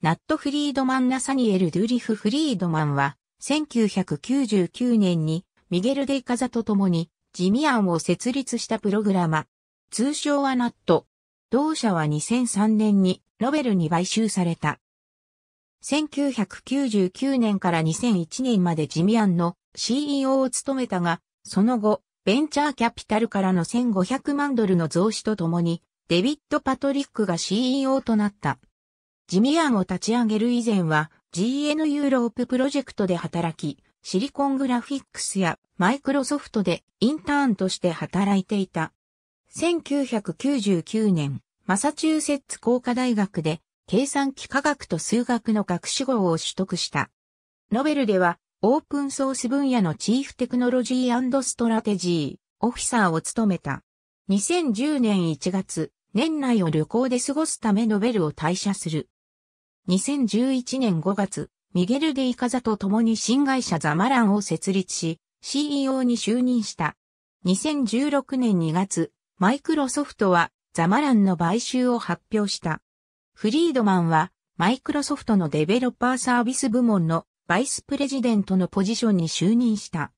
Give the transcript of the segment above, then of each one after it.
ナット・フリードマン・ナサニエル・ドゥリフ・フリードマンは、1999年にミゲル・デイカザと共にジミアンを設立したプログラマ。通称はナット。同社は2003年にノベルに買収された。1999年から2001年までジミアンの CEO を務めたが、その後、ベンチャーキャピタルからの1500万ドルの増資とともに、デビッド・パトリックが CEO となった。ジミアンを立ち上げる以前は GN ユーローププロジェクトで働き、シリコングラフィックスやマイクロソフトでインターンとして働いていた。1999年、マサチューセッツ工科大学で計算機科学と数学の学士号を取得した。ノベルではオープンソース分野のチーフテクノロジーストラテジーオフィサーを務めた。2010年1月、年内を旅行で過ごすためノベルを退社する。2011年5月、ミゲル・デ・イカザと共に新会社ザマランを設立し、CEO に就任した。2016年2月、マイクロソフトはザマランの買収を発表した。フリードマンは、マイクロソフトのデベロッパーサービス部門のバイスプレジデントのポジションに就任した。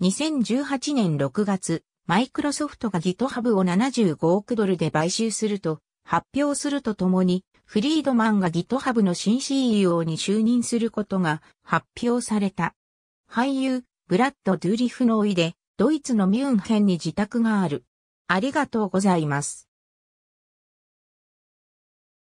2018年6月、マイクロソフトが GitHub を75億ドルで買収すると発表するとともに、フリードマンが GitHub の新 CEO に就任することが発表された。俳優、ブラッド・ドゥーリフのおいで、ドイツのミュンヘンに自宅がある。ありがとうございます。